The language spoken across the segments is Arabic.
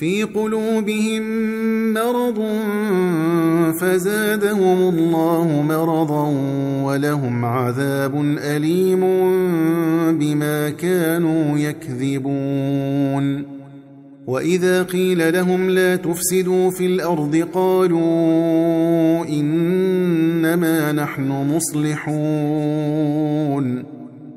في قلوبهم مرض فزادهم الله مرضا ولهم عذاب أليم بما كانوا يكذبون وإذا قيل لهم لا تفسدوا في الأرض قالوا إنما نحن مصلحون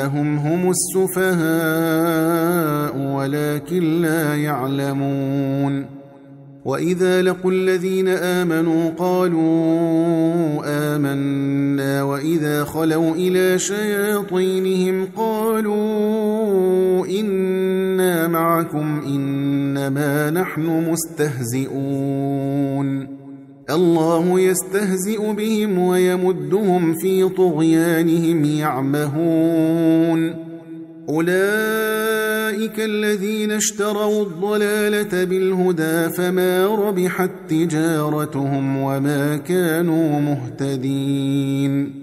أنهم هم السفهاء ولكن لا يعلمون وإذا لقوا الذين آمنوا قالوا آمنا وإذا خلوا إلى شياطينهم قالوا إنا معكم إنما نحن مستهزئون الله يستهزئ بهم ويمدهم في طغيانهم يعمهون أولئك الذين اشتروا الضلالة بالهدى فما ربحت تجارتهم وما كانوا مهتدين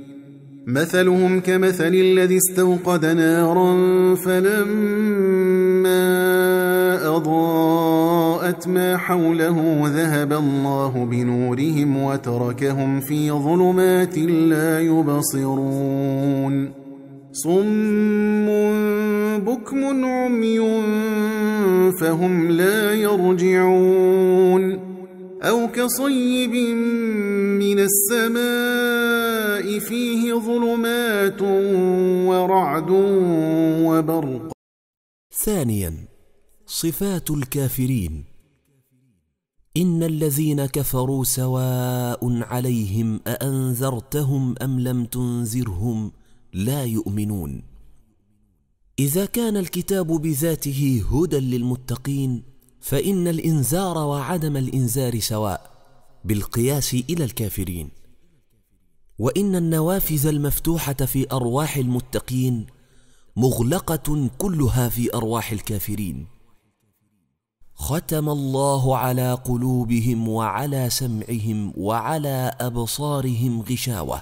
مثلهم كمثل الذي استوقد نارا فلما أضاءت ما حوله ذهب الله بنورهم وتركهم في ظلمات لا يبصرون صم بكم عمي فهم لا يرجعون أو كصيب من السماء فيه ظلمات ورعد وبرق ثانيا صفات الكافرين ان الذين كفروا سواء عليهم اانذرتهم ام لم تنذرهم لا يؤمنون اذا كان الكتاب بذاته هدى للمتقين فان الانذار وعدم الانذار سواء بالقياس الى الكافرين وان النوافذ المفتوحه في ارواح المتقين مغلقة كلها في أرواح الكافرين ختم الله على قلوبهم وعلى سمعهم وعلى أبصارهم غشاوة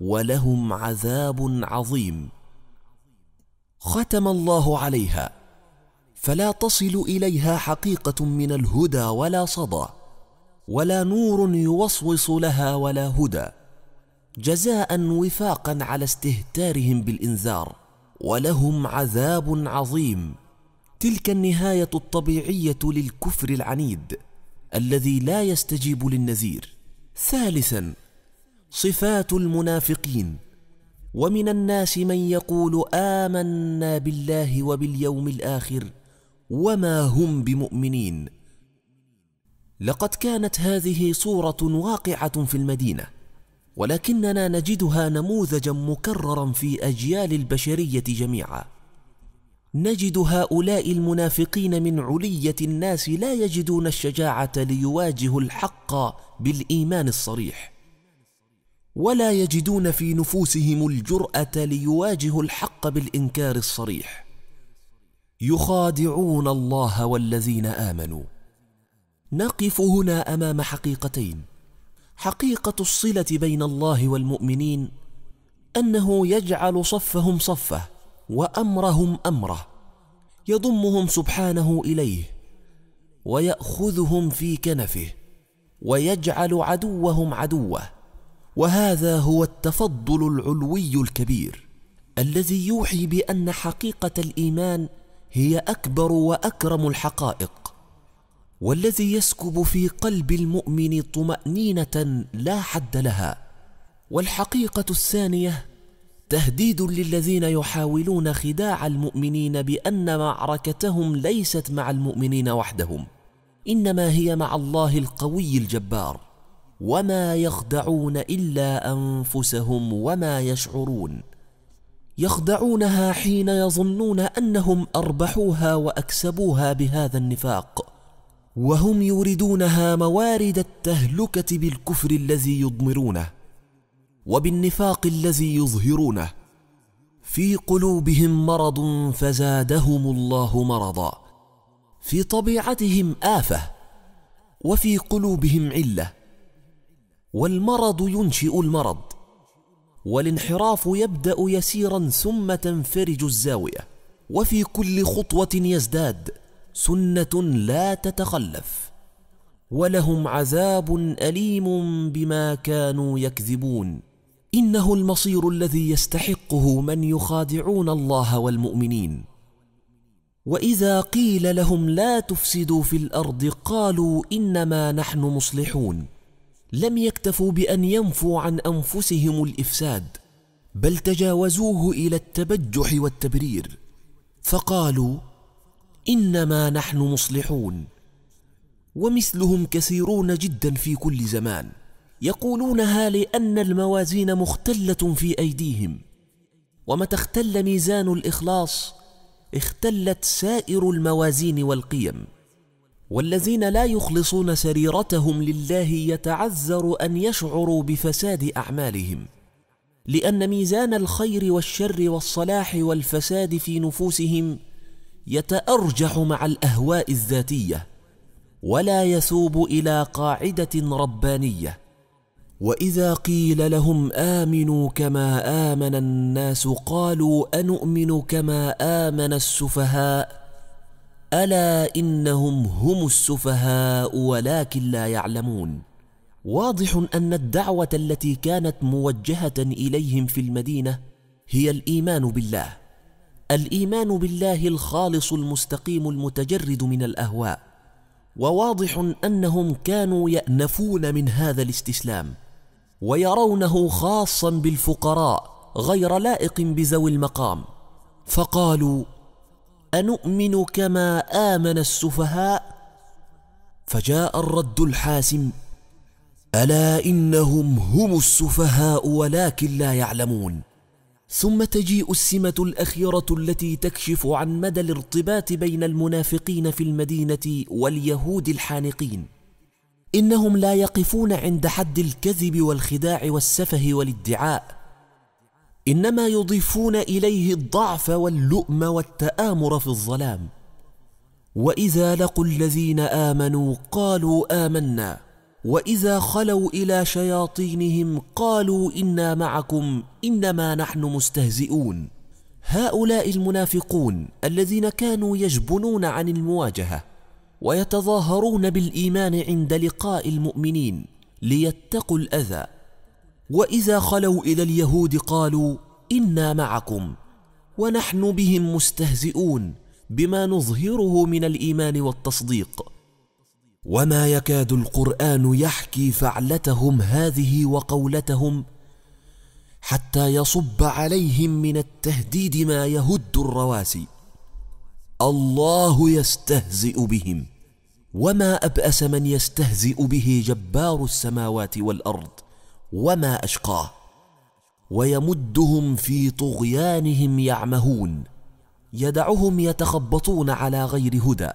ولهم عذاب عظيم ختم الله عليها فلا تصل إليها حقيقة من الهدى ولا صدى ولا نور يوصوص لها ولا هدى جزاء وفاقا على استهتارهم بالإنذار ولهم عذاب عظيم تلك النهايه الطبيعيه للكفر العنيد الذي لا يستجيب للنذير ثالثا صفات المنافقين ومن الناس من يقول امنا بالله وباليوم الاخر وما هم بمؤمنين لقد كانت هذه صوره واقعه في المدينه ولكننا نجدها نموذجا مكررا في اجيال البشريه جميعا نجد هؤلاء المنافقين من عليه الناس لا يجدون الشجاعه ليواجهوا الحق بالايمان الصريح ولا يجدون في نفوسهم الجراه ليواجهوا الحق بالانكار الصريح يخادعون الله والذين امنوا نقف هنا امام حقيقتين حقيقة الصلة بين الله والمؤمنين أنه يجعل صفهم صفه وأمرهم أمره يضمهم سبحانه إليه ويأخذهم في كنفه ويجعل عدوهم عدوه وهذا هو التفضل العلوي الكبير الذي يوحي بأن حقيقة الإيمان هي أكبر وأكرم الحقائق والذي يسكب في قلب المؤمن طمانينه لا حد لها والحقيقه الثانيه تهديد للذين يحاولون خداع المؤمنين بان معركتهم ليست مع المؤمنين وحدهم انما هي مع الله القوي الجبار وما يخدعون الا انفسهم وما يشعرون يخدعونها حين يظنون انهم اربحوها واكسبوها بهذا النفاق وهم يوردونها موارد التهلكه بالكفر الذي يضمرونه وبالنفاق الذي يظهرونه في قلوبهم مرض فزادهم الله مرضا في طبيعتهم افه وفي قلوبهم عله والمرض ينشئ المرض والانحراف يبدا يسيرا ثم تنفرج الزاويه وفي كل خطوه يزداد سنة لا تتخلف ولهم عذاب أليم بما كانوا يكذبون إنه المصير الذي يستحقه من يخادعون الله والمؤمنين وإذا قيل لهم لا تفسدوا في الأرض قالوا إنما نحن مصلحون لم يكتفوا بأن ينفوا عن أنفسهم الإفساد بل تجاوزوه إلى التبجح والتبرير فقالوا إنما نحن مصلحون ومثلهم كثيرون جدا في كل زمان يقولونها لأن الموازين مختلة في أيديهم ومتى اختل ميزان الإخلاص اختلت سائر الموازين والقيم والذين لا يخلصون سريرتهم لله يتعذر أن يشعروا بفساد أعمالهم لأن ميزان الخير والشر والصلاح والفساد في نفوسهم يتأرجح مع الأهواء الذاتية ولا يثوب إلى قاعدة ربانية وإذا قيل لهم آمنوا كما آمن الناس قالوا أنؤمن كما آمن السفهاء ألا إنهم هم السفهاء ولكن لا يعلمون واضح أن الدعوة التي كانت موجهة إليهم في المدينة هي الإيمان بالله الايمان بالله الخالص المستقيم المتجرد من الاهواء وواضح انهم كانوا يانفون من هذا الاستسلام ويرونه خاصا بالفقراء غير لائق بذوي المقام فقالوا انؤمن كما امن السفهاء فجاء الرد الحاسم الا انهم هم السفهاء ولكن لا يعلمون ثم تجيء السمة الأخيرة التي تكشف عن مدى الارتباط بين المنافقين في المدينة واليهود الحانقين إنهم لا يقفون عند حد الكذب والخداع والسفه والادعاء إنما يضيفون إليه الضعف واللؤم والتآمر في الظلام وإذا لقوا الذين آمنوا قالوا آمنا واذا خلوا الى شياطينهم قالوا انا معكم انما نحن مستهزئون هؤلاء المنافقون الذين كانوا يجبنون عن المواجهه ويتظاهرون بالايمان عند لقاء المؤمنين ليتقوا الاذى واذا خلوا الى اليهود قالوا انا معكم ونحن بهم مستهزئون بما نظهره من الايمان والتصديق وما يكاد القران يحكي فعلتهم هذه وقولتهم حتى يصب عليهم من التهديد ما يهد الرواسي الله يستهزئ بهم وما اباس من يستهزئ به جبار السماوات والارض وما اشقاه ويمدهم في طغيانهم يعمهون يدعهم يتخبطون على غير هدى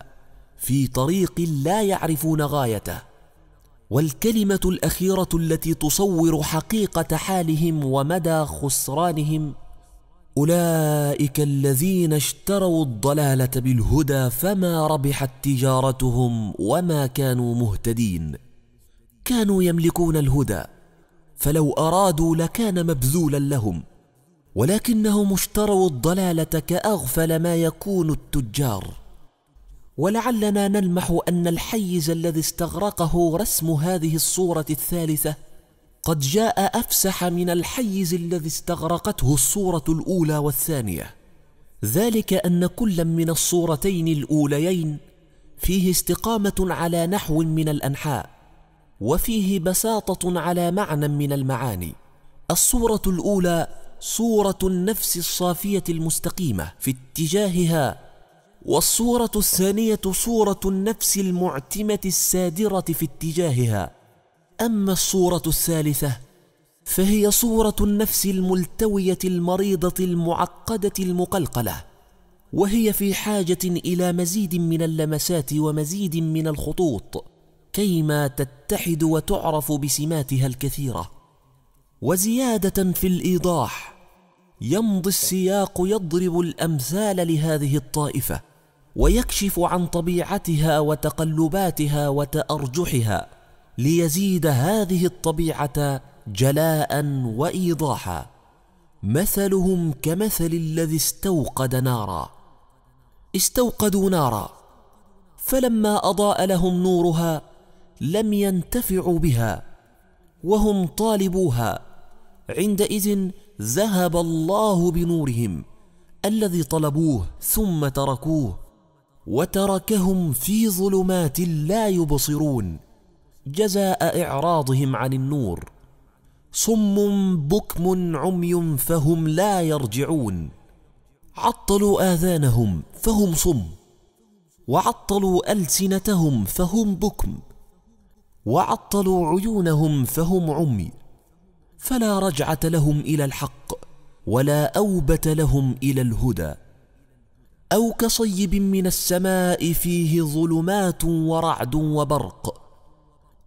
في طريق لا يعرفون غايته والكلمه الاخيره التي تصور حقيقه حالهم ومدى خسرانهم اولئك الذين اشتروا الضلاله بالهدى فما ربحت تجارتهم وما كانوا مهتدين كانوا يملكون الهدى فلو ارادوا لكان مبذولا لهم ولكنهم اشتروا الضلاله كاغفل ما يكون التجار ولعلنا نلمح أن الحيز الذي استغرقه رسم هذه الصورة الثالثة قد جاء أفسح من الحيز الذي استغرقته الصورة الأولى والثانية ذلك أن كلا من الصورتين الأوليين فيه استقامة على نحو من الأنحاء وفيه بساطة على معنى من المعاني الصورة الأولى صورة النفس الصافية المستقيمة في اتجاهها والصورة الثانية صورة النفس المعتمة السادرة في اتجاهها أما الصورة الثالثة فهي صورة النفس الملتوية المريضة المعقدة المقلقلة وهي في حاجة إلى مزيد من اللمسات ومزيد من الخطوط كيما تتحد وتعرف بسماتها الكثيرة وزيادة في الإيضاح يمضي السياق يضرب الأمثال لهذه الطائفة ويكشف عن طبيعتها وتقلباتها وتارجحها ليزيد هذه الطبيعه جلاء وايضاحا مثلهم كمثل الذي استوقد نارا استوقدوا نارا فلما اضاء لهم نورها لم ينتفعوا بها وهم طالبوها عندئذ ذهب الله بنورهم الذي طلبوه ثم تركوه وتركهم في ظلمات لا يبصرون جزاء إعراضهم عن النور صم بكم عمي فهم لا يرجعون عطلوا آذانهم فهم صم وعطلوا ألسنتهم فهم بكم وعطلوا عيونهم فهم عمي فلا رجعة لهم إلى الحق ولا أوبة لهم إلى الهدى أو كصيب من السماء فيه ظلمات ورعد وبرق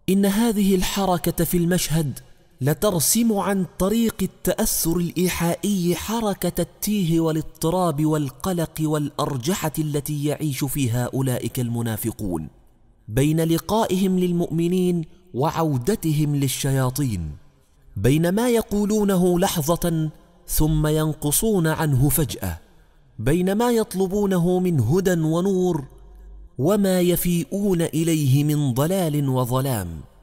إن هذه الحركة في المشهد لترسم عن طريق التأثر الإيحائي حركة التيه والاضطراب والقلق والأرجحة التي يعيش فيها أولئك المنافقون بين لقائهم للمؤمنين وعودتهم للشياطين بين ما يقولونه لحظة ثم ينقصون عنه فجأة بين ما يطلبونه من هدى ونور وما يفيئون إليه من ضلال وظلام